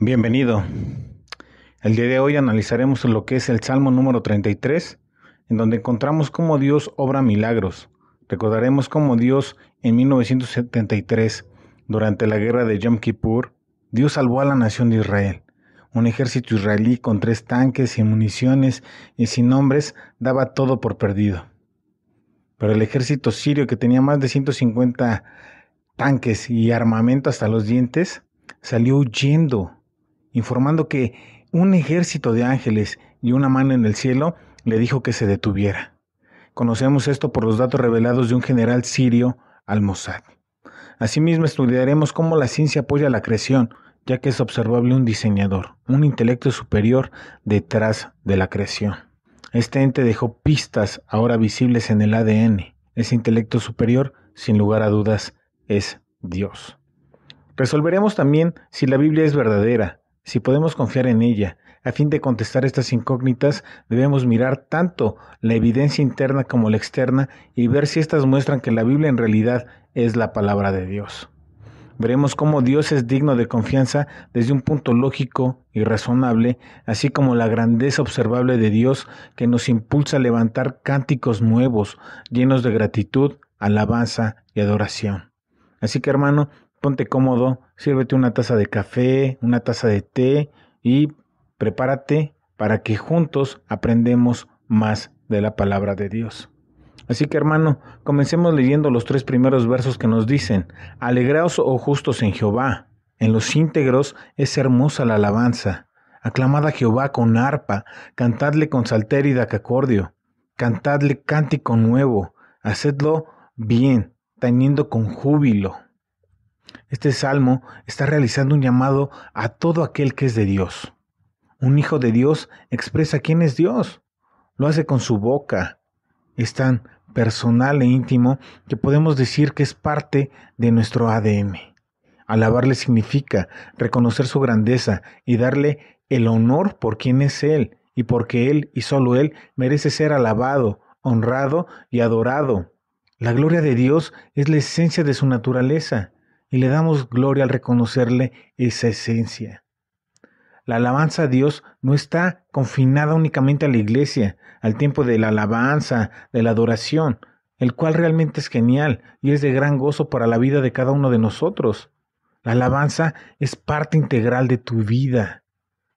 Bienvenido. El día de hoy analizaremos lo que es el Salmo número 33, en donde encontramos cómo Dios obra milagros. Recordaremos cómo Dios en 1973, durante la guerra de Yom Kippur, Dios salvó a la nación de Israel. Un ejército israelí con tres tanques, y municiones y sin hombres, daba todo por perdido. Pero el ejército sirio, que tenía más de 150 tanques y armamento hasta los dientes, salió huyendo informando que un ejército de ángeles y una mano en el cielo le dijo que se detuviera. Conocemos esto por los datos revelados de un general sirio al Asimismo estudiaremos cómo la ciencia apoya la creación, ya que es observable un diseñador, un intelecto superior detrás de la creación. Este ente dejó pistas ahora visibles en el ADN. Ese intelecto superior, sin lugar a dudas, es Dios. Resolveremos también si la Biblia es verdadera, si podemos confiar en ella. A fin de contestar estas incógnitas, debemos mirar tanto la evidencia interna como la externa y ver si éstas muestran que la Biblia en realidad es la palabra de Dios. Veremos cómo Dios es digno de confianza desde un punto lógico y razonable, así como la grandeza observable de Dios que nos impulsa a levantar cánticos nuevos, llenos de gratitud, alabanza y adoración. Así que hermano, ponte cómodo, sírvete una taza de café, una taza de té y prepárate para que juntos aprendemos más de la palabra de Dios. Así que hermano, comencemos leyendo los tres primeros versos que nos dicen, Alegraos, o oh justos en Jehová, en los íntegros es hermosa la alabanza. Aclamad a Jehová con arpa, cantadle con salterio y dacacordio, cantadle cántico nuevo, hacedlo bien, teniendo con júbilo. Este salmo está realizando un llamado a todo aquel que es de Dios. Un hijo de Dios expresa quién es Dios. Lo hace con su boca. Es tan personal e íntimo que podemos decir que es parte de nuestro ADM. Alabarle significa reconocer su grandeza y darle el honor por quien es Él y porque Él y solo Él merece ser alabado, honrado y adorado. La gloria de Dios es la esencia de su naturaleza y le damos gloria al reconocerle esa esencia. La alabanza a Dios no está confinada únicamente a la iglesia, al tiempo de la alabanza, de la adoración, el cual realmente es genial y es de gran gozo para la vida de cada uno de nosotros. La alabanza es parte integral de tu vida.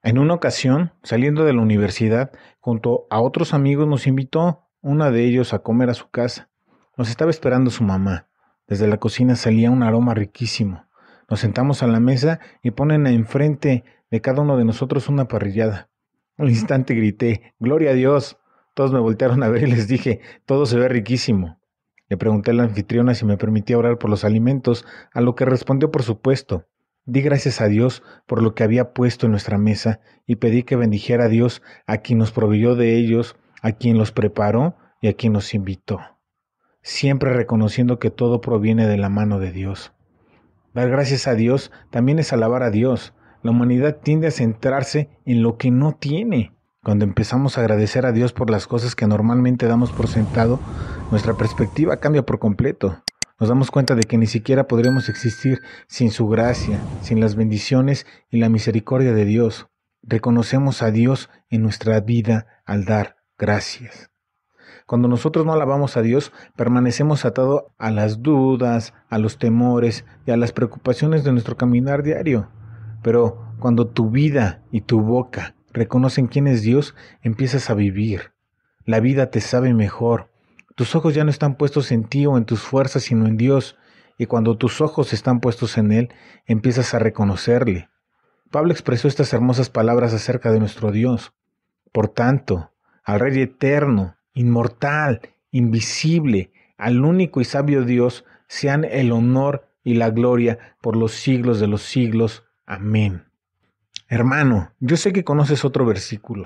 En una ocasión, saliendo de la universidad, junto a otros amigos nos invitó una de ellos a comer a su casa. Nos estaba esperando su mamá. Desde la cocina salía un aroma riquísimo. Nos sentamos a la mesa y ponen enfrente de cada uno de nosotros una parrillada. Al instante grité, Gloria a Dios. Todos me voltearon a ver y les dije, todo se ve riquísimo. Le pregunté a la anfitriona si me permitía orar por los alimentos, a lo que respondió por supuesto. Di gracias a Dios por lo que había puesto en nuestra mesa y pedí que bendijera a Dios a quien nos proveyó de ellos, a quien los preparó y a quien nos invitó siempre reconociendo que todo proviene de la mano de Dios. Dar gracias a Dios también es alabar a Dios. La humanidad tiende a centrarse en lo que no tiene. Cuando empezamos a agradecer a Dios por las cosas que normalmente damos por sentado, nuestra perspectiva cambia por completo. Nos damos cuenta de que ni siquiera podremos existir sin su gracia, sin las bendiciones y la misericordia de Dios. Reconocemos a Dios en nuestra vida al dar gracias. Cuando nosotros no alabamos a Dios, permanecemos atados a las dudas, a los temores y a las preocupaciones de nuestro caminar diario. Pero cuando tu vida y tu boca reconocen quién es Dios, empiezas a vivir. La vida te sabe mejor. Tus ojos ya no están puestos en ti o en tus fuerzas, sino en Dios. Y cuando tus ojos están puestos en Él, empiezas a reconocerle. Pablo expresó estas hermosas palabras acerca de nuestro Dios. Por tanto, al Rey eterno, inmortal, invisible, al único y sabio Dios, sean el honor y la gloria por los siglos de los siglos. Amén. Hermano, yo sé que conoces otro versículo.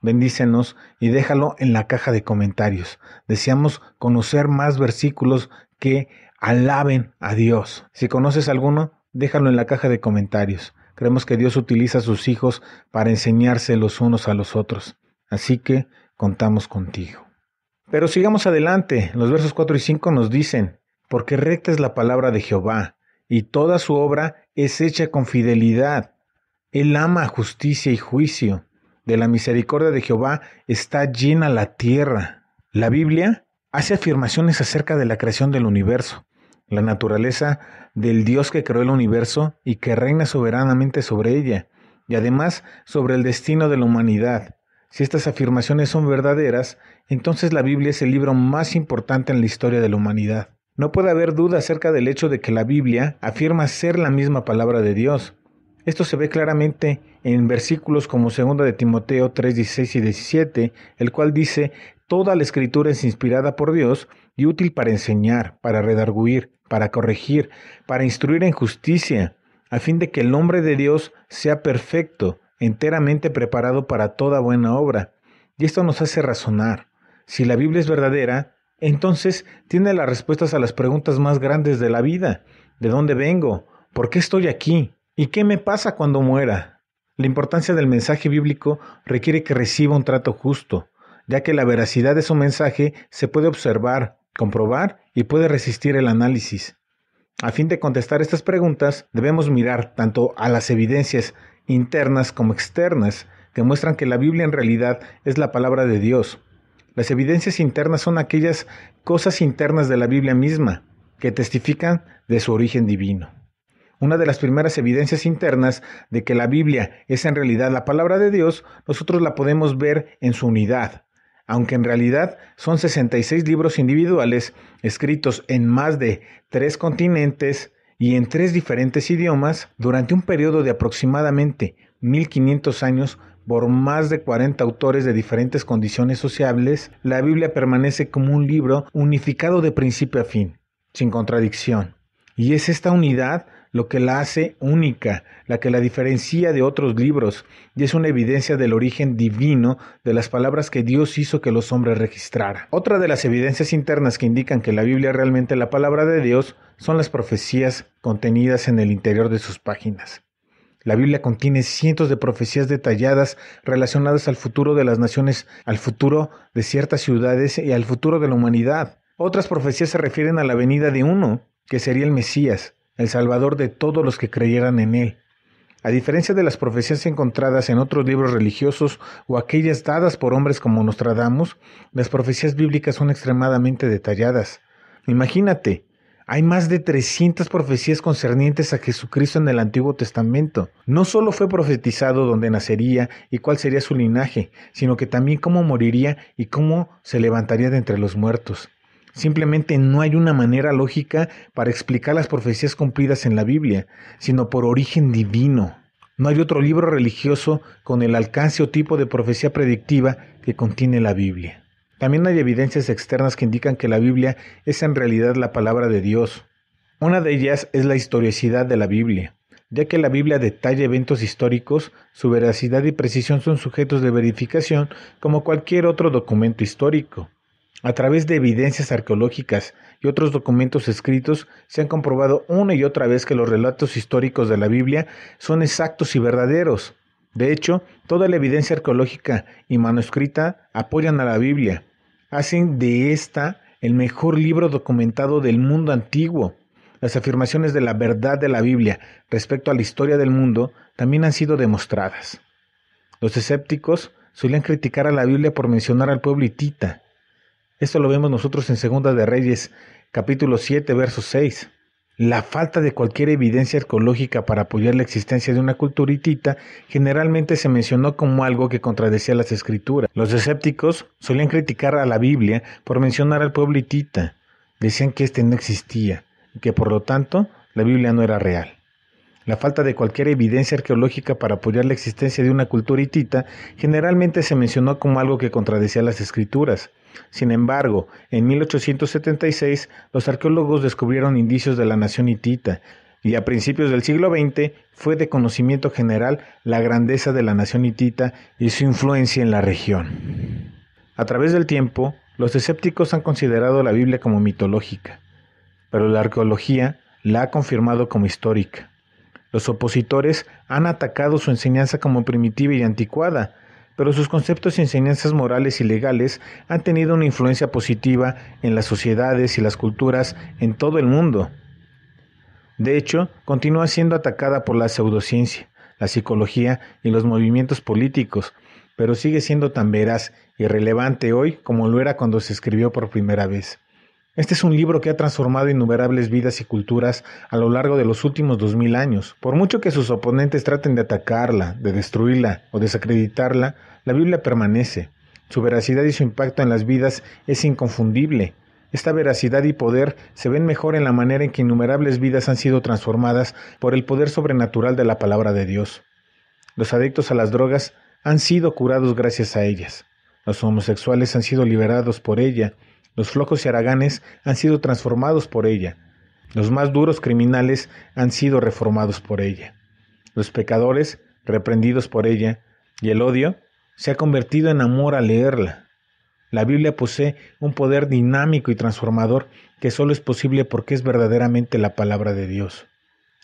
Bendícenos y déjalo en la caja de comentarios. Deseamos conocer más versículos que alaben a Dios. Si conoces alguno, déjalo en la caja de comentarios. Creemos que Dios utiliza a sus hijos para enseñarse los unos a los otros. Así que contamos contigo. Pero sigamos adelante. Los versos 4 y 5 nos dicen, porque recta es la palabra de Jehová, y toda su obra es hecha con fidelidad. Él ama justicia y juicio. De la misericordia de Jehová está llena la tierra. La Biblia hace afirmaciones acerca de la creación del universo, la naturaleza del Dios que creó el universo y que reina soberanamente sobre ella, y además sobre el destino de la humanidad. Si estas afirmaciones son verdaderas, entonces la Biblia es el libro más importante en la historia de la humanidad. No puede haber duda acerca del hecho de que la Biblia afirma ser la misma palabra de Dios. Esto se ve claramente en versículos como 2 de Timoteo 3, 16 y 17, el cual dice, Toda la escritura es inspirada por Dios y útil para enseñar, para redarguir, para corregir, para instruir en justicia, a fin de que el nombre de Dios sea perfecto, enteramente preparado para toda buena obra. Y esto nos hace razonar. Si la Biblia es verdadera, entonces tiene las respuestas a las preguntas más grandes de la vida. ¿De dónde vengo? ¿Por qué estoy aquí? ¿Y qué me pasa cuando muera? La importancia del mensaje bíblico requiere que reciba un trato justo, ya que la veracidad de su mensaje se puede observar, comprobar y puede resistir el análisis. A fin de contestar estas preguntas, debemos mirar tanto a las evidencias internas como externas, que muestran que la Biblia en realidad es la palabra de Dios. Las evidencias internas son aquellas cosas internas de la Biblia misma, que testifican de su origen divino. Una de las primeras evidencias internas de que la Biblia es en realidad la palabra de Dios, nosotros la podemos ver en su unidad, aunque en realidad son 66 libros individuales escritos en más de tres continentes, y en tres diferentes idiomas durante un periodo de aproximadamente 1500 años por más de 40 autores de diferentes condiciones sociables, la Biblia permanece como un libro unificado de principio a fin, sin contradicción. Y es esta unidad lo que la hace única, la que la diferencia de otros libros, y es una evidencia del origen divino de las palabras que Dios hizo que los hombres registraran. Otra de las evidencias internas que indican que la Biblia es realmente la palabra de Dios son las profecías contenidas en el interior de sus páginas. La Biblia contiene cientos de profecías detalladas relacionadas al futuro de las naciones, al futuro de ciertas ciudades y al futuro de la humanidad. Otras profecías se refieren a la venida de uno, que sería el Mesías, el Salvador de todos los que creyeran en él. A diferencia de las profecías encontradas en otros libros religiosos o aquellas dadas por hombres como Nostradamus, las profecías bíblicas son extremadamente detalladas. Imagínate, hay más de 300 profecías concernientes a Jesucristo en el Antiguo Testamento. No solo fue profetizado dónde nacería y cuál sería su linaje, sino que también cómo moriría y cómo se levantaría de entre los muertos. Simplemente no hay una manera lógica para explicar las profecías cumplidas en la Biblia, sino por origen divino. No hay otro libro religioso con el alcance o tipo de profecía predictiva que contiene la Biblia. También hay evidencias externas que indican que la Biblia es en realidad la palabra de Dios. Una de ellas es la historicidad de la Biblia ya que la Biblia detalla eventos históricos, su veracidad y precisión son sujetos de verificación como cualquier otro documento histórico. A través de evidencias arqueológicas y otros documentos escritos, se han comprobado una y otra vez que los relatos históricos de la Biblia son exactos y verdaderos. De hecho, toda la evidencia arqueológica y manuscrita apoyan a la Biblia, hacen de esta el mejor libro documentado del mundo antiguo. Las afirmaciones de la verdad de la Biblia respecto a la historia del mundo también han sido demostradas. Los escépticos solían criticar a la Biblia por mencionar al pueblo hitita, esto lo vemos nosotros en Segunda de Reyes, capítulo 7, verso 6. La falta de cualquier evidencia arqueológica para apoyar la existencia de una cultura hitita generalmente se mencionó como algo que contradecía las escrituras. Los escépticos solían criticar a la Biblia por mencionar al pueblo hitita. Decían que éste no existía y que por lo tanto la Biblia no era real. La falta de cualquier evidencia arqueológica para apoyar la existencia de una cultura hitita generalmente se mencionó como algo que contradecía las escrituras. Sin embargo, en 1876 los arqueólogos descubrieron indicios de la nación hitita, y a principios del siglo XX fue de conocimiento general la grandeza de la nación hitita y su influencia en la región. A través del tiempo, los escépticos han considerado la Biblia como mitológica, pero la arqueología la ha confirmado como histórica. Los opositores han atacado su enseñanza como primitiva y anticuada, pero sus conceptos y enseñanzas morales y legales han tenido una influencia positiva en las sociedades y las culturas en todo el mundo. De hecho, continúa siendo atacada por la pseudociencia, la psicología y los movimientos políticos, pero sigue siendo tan veraz y relevante hoy como lo era cuando se escribió por primera vez. Este es un libro que ha transformado innumerables vidas y culturas a lo largo de los últimos 2000 años. Por mucho que sus oponentes traten de atacarla, de destruirla o desacreditarla, la Biblia permanece. Su veracidad y su impacto en las vidas es inconfundible. Esta veracidad y poder se ven mejor en la manera en que innumerables vidas han sido transformadas por el poder sobrenatural de la palabra de Dios. Los adictos a las drogas han sido curados gracias a ellas. Los homosexuales han sido liberados por ella los flojos y haraganes han sido transformados por ella. Los más duros criminales han sido reformados por ella. Los pecadores reprendidos por ella. Y el odio se ha convertido en amor al leerla. La Biblia posee un poder dinámico y transformador que solo es posible porque es verdaderamente la palabra de Dios.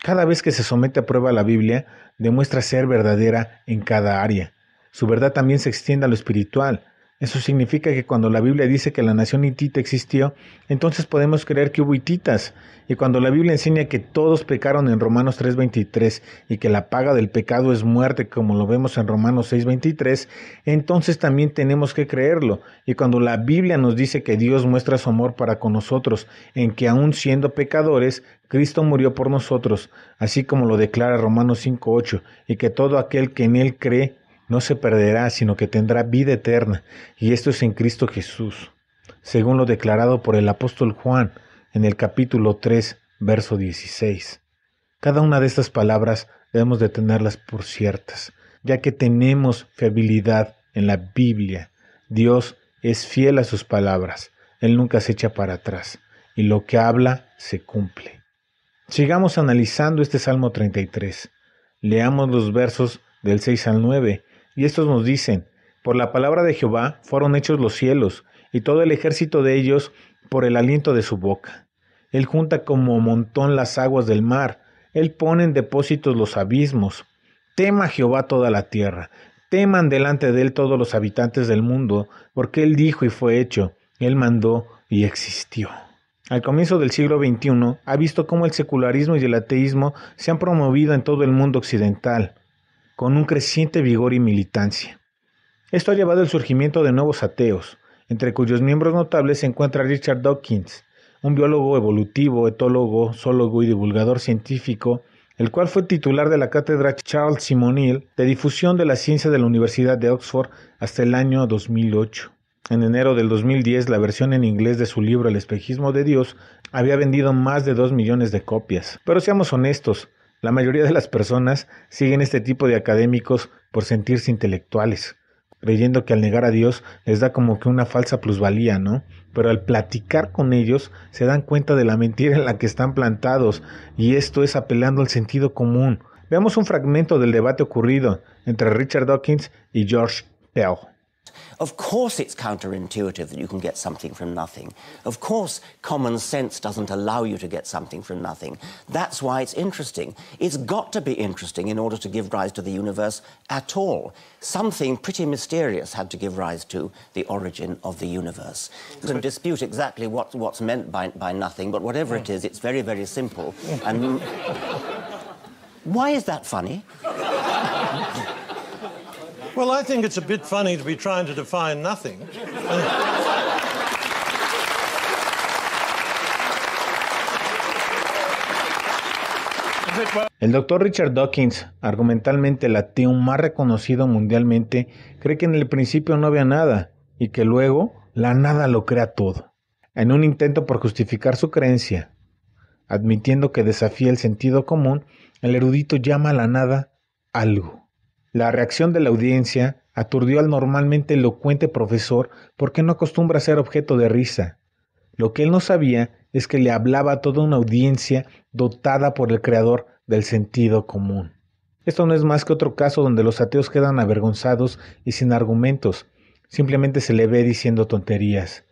Cada vez que se somete a prueba la Biblia, demuestra ser verdadera en cada área. Su verdad también se extiende a lo espiritual, eso significa que cuando la Biblia dice que la nación hitita existió, entonces podemos creer que hubo hititas. Y cuando la Biblia enseña que todos pecaron en Romanos 3:23 y que la paga del pecado es muerte, como lo vemos en Romanos 6:23, entonces también tenemos que creerlo. Y cuando la Biblia nos dice que Dios muestra su amor para con nosotros, en que aún siendo pecadores, Cristo murió por nosotros, así como lo declara Romanos 5:8, y que todo aquel que en él cree no se perderá, sino que tendrá vida eterna, y esto es en Cristo Jesús, según lo declarado por el apóstol Juan en el capítulo 3, verso 16. Cada una de estas palabras debemos de tenerlas por ciertas, ya que tenemos fiabilidad en la Biblia. Dios es fiel a sus palabras, Él nunca se echa para atrás, y lo que habla se cumple. Sigamos analizando este Salmo 33. Leamos los versos del 6 al 9 y estos nos dicen, por la palabra de Jehová fueron hechos los cielos, y todo el ejército de ellos por el aliento de su boca. Él junta como montón las aguas del mar, él pone en depósitos los abismos. Tema Jehová toda la tierra, teman delante de él todos los habitantes del mundo, porque él dijo y fue hecho, él mandó y existió. Al comienzo del siglo XXI ha visto cómo el secularismo y el ateísmo se han promovido en todo el mundo occidental con un creciente vigor y militancia. Esto ha llevado al surgimiento de nuevos ateos, entre cuyos miembros notables se encuentra Richard Dawkins, un biólogo evolutivo, etólogo, zoólogo y divulgador científico, el cual fue titular de la cátedra Charles Simonil de difusión de la ciencia de la Universidad de Oxford hasta el año 2008. En enero del 2010, la versión en inglés de su libro El espejismo de Dios había vendido más de 2 millones de copias. Pero seamos honestos, la mayoría de las personas siguen este tipo de académicos por sentirse intelectuales, creyendo que al negar a Dios les da como que una falsa plusvalía, ¿no? Pero al platicar con ellos se dan cuenta de la mentira en la que están plantados, y esto es apelando al sentido común. Veamos un fragmento del debate ocurrido entre Richard Dawkins y George Pell. Of course, it's counterintuitive that you can get something from nothing. Of course, common sense doesn't allow you to get something from nothing. That's why it's interesting. It's got to be interesting in order to give rise to the universe at all. Something pretty mysterious had to give rise to the origin of the universe. You can dispute exactly what, what's meant by, by nothing, but whatever it is, it's very, very simple. And why is that funny? Well, I think it's a bit funny to be trying to El doctor Richard Dawkins, argumentalmente el ateo más reconocido mundialmente, cree que en el principio no había nada y que luego la nada lo crea todo, en un intento por justificar su creencia. Admitiendo que desafía el sentido común, el erudito llama a la nada algo. La reacción de la audiencia aturdió al normalmente elocuente profesor porque no acostumbra a ser objeto de risa. Lo que él no sabía es que le hablaba a toda una audiencia dotada por el Creador del sentido común. Esto no es más que otro caso donde los ateos quedan avergonzados y sin argumentos, simplemente se le ve diciendo tonterías.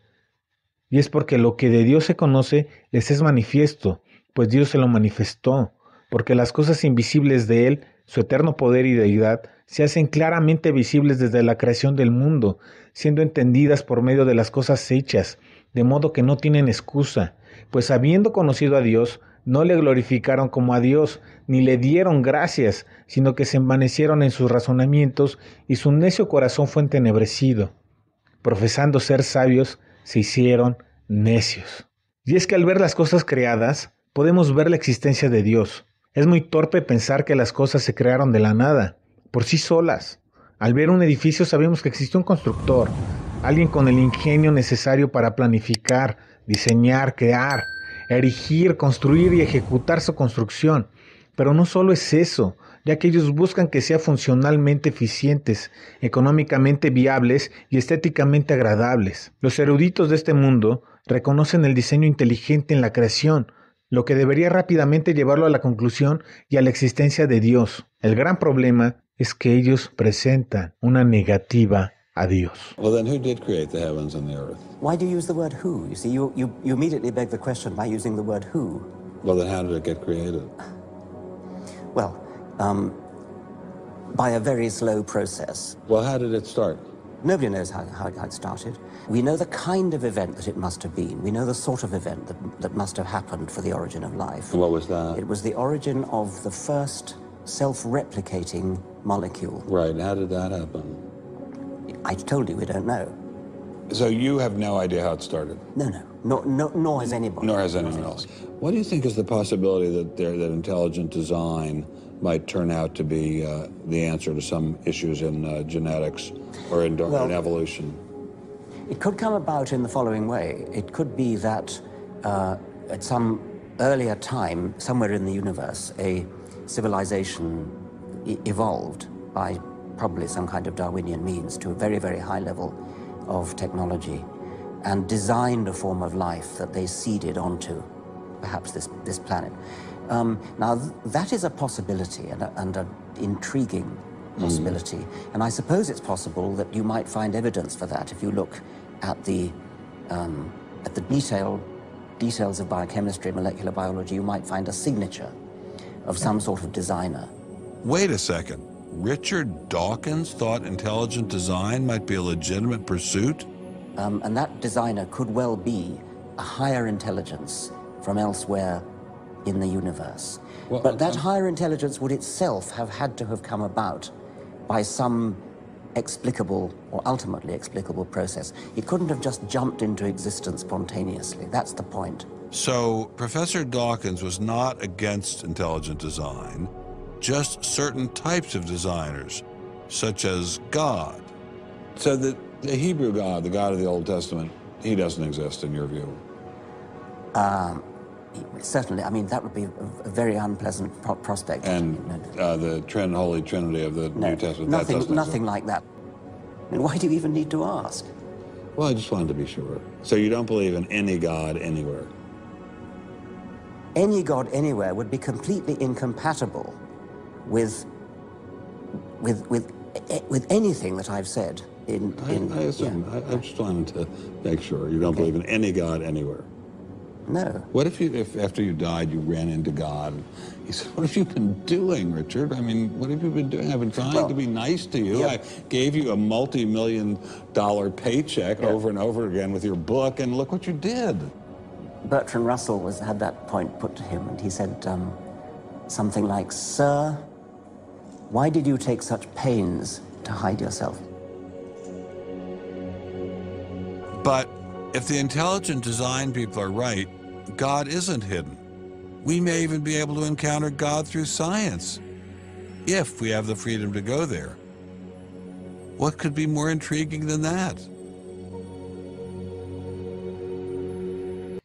Y es porque lo que de Dios se conoce les es manifiesto, pues Dios se lo manifestó, porque las cosas invisibles de Él su eterno poder y deidad se hacen claramente visibles desde la creación del mundo, siendo entendidas por medio de las cosas hechas, de modo que no tienen excusa, pues habiendo conocido a Dios, no le glorificaron como a Dios, ni le dieron gracias, sino que se envanecieron en sus razonamientos y su necio corazón fue entenebrecido. Profesando ser sabios, se hicieron necios. Y es que al ver las cosas creadas, podemos ver la existencia de Dios. Es muy torpe pensar que las cosas se crearon de la nada, por sí solas. Al ver un edificio sabemos que existe un constructor, alguien con el ingenio necesario para planificar, diseñar, crear, erigir, construir y ejecutar su construcción. Pero no solo es eso, ya que ellos buscan que sea funcionalmente eficientes, económicamente viables y estéticamente agradables. Los eruditos de este mundo reconocen el diseño inteligente en la creación, lo que debería rápidamente llevarlo a la conclusión y a la existencia de Dios. El gran problema es que ellos presentan una negativa a Dios. Well, then who did create the heavens and the earth? Why do you use the word who? You see, you, you, you immediately beg the question by using the word who. Well, then how did it get created? Well, um, by a very slow process. Well, how did it start? Nobody knows how, how, it started. We know the kind of event that it must have been. We know the sort of event that, that must have happened for the origin of life. What was that? It was the origin of the first self-replicating molecule. Right, how did that happen? I told you we don't know. So you have no idea how it started? No, no. no, nor has anybody. Nor has anyone else. What do you think is the possibility that there, that intelligent design might turn out to be uh, the answer to some issues in uh, genetics or in, well, in, evolution? It could come about in the following way. It could be that uh, at some earlier time, somewhere in the universe, a civilization evolved by probably some kind of Darwinian means to a very, very high level of technology and designed a form of life that they seeded onto perhaps this, this planet. Um, now, th that is a possibility and, a, and an intriguing hmm. possibility. Mm. And I suppose it's possible that you might find evidence for that if you look at the, um, at the detail, details of biochemistry and molecular biology, you might find a signature of hmm. some sort of designer. Wait a second. Richard Dawkins thought intelligent design might be a legitimate pursuit? Um, and that designer could well be a higher intelligence from elsewhere in the universe. Well, but that I'm... higher intelligence would itself have had to have come about by some explicable or ultimately explicable process. It couldn't have just jumped into existence spontaneously. That's the point. So Professor Dawkins was not against intelligent design just certain types of designers, such as God. So the, the Hebrew God, the God of the Old Testament, he doesn't exist in your view? Um, certainly. I mean, that would be a very unpleasant pro prospect. And uh, the Trin, Holy Trinity of the no, New Testament, nothing, nothing like that. And why do you even need to ask? Well, I just wanted to be sure. So you don't believe in any God anywhere? Any God anywhere would be completely incompatible with with with eh, with anything that I've said. In, in I, assume. Yeah. I, am just wanted to make sure you don't okay. believe in any god anywhere. No. What if you, if after you died, you ran into God? He said, "What have you been doing, Richard? I mean, what have you been doing? I've been trying well, to be nice to you. I gave you a multi-million dollar paycheck over and over again with your book, and look what you did." Bertrand Russell was had that point put to him, and he said um, something like, "Sir." Why did you take such pains to hide yourself? But if the intelligent design people are right, God isn't hidden. We may even be able to encounter God through science, if we have the freedom to go there. What could be more intriguing than that?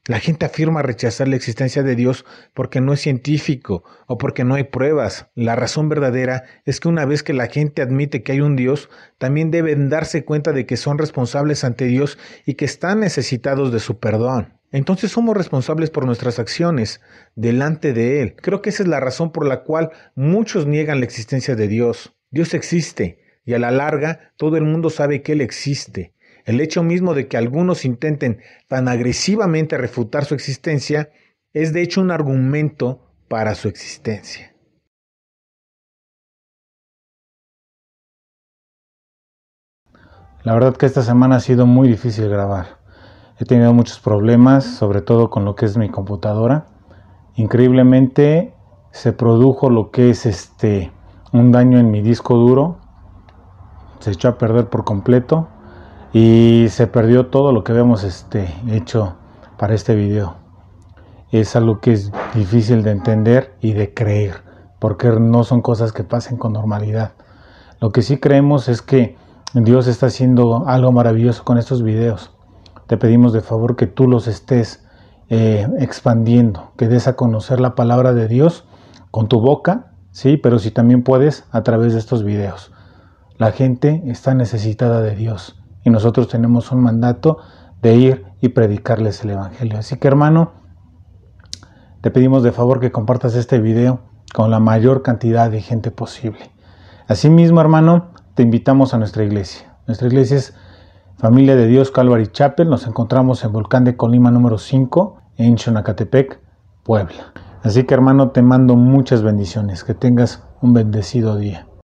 La gente afirma rechazar la existencia de Dios porque no es científico o porque no hay pruebas. La razón verdadera es que una vez que la gente admite que hay un Dios, también deben darse cuenta de que son responsables ante Dios y que están necesitados de su perdón. Entonces somos responsables por nuestras acciones delante de Él. Creo que esa es la razón por la cual muchos niegan la existencia de Dios. Dios existe y a la larga todo el mundo sabe que Él existe. El hecho mismo de que algunos intenten tan agresivamente refutar su existencia es de hecho un argumento para su existencia. La verdad que esta semana ha sido muy difícil grabar. He tenido muchos problemas, sobre todo con lo que es mi computadora. Increíblemente se produjo lo que es este un daño en mi disco duro. Se echó a perder por completo y se perdió todo lo que habíamos este, hecho para este video. Es algo que es difícil de entender y de creer, porque no son cosas que pasen con normalidad. Lo que sí creemos es que Dios está haciendo algo maravilloso con estos videos. Te pedimos de favor que tú los estés eh, expandiendo, que des a conocer la palabra de Dios con tu boca, sí, pero si también puedes a través de estos videos. La gente está necesitada de Dios y nosotros tenemos un mandato de ir y predicarles el Evangelio. Así que hermano, te pedimos de favor que compartas este video con la mayor cantidad de gente posible. Asimismo, hermano, te invitamos a nuestra iglesia. Nuestra iglesia es Familia de Dios Calvary Chapel. Nos encontramos en Volcán de Colima número 5, en Chonacatepec, Puebla. Así que hermano, te mando muchas bendiciones. Que tengas un bendecido día.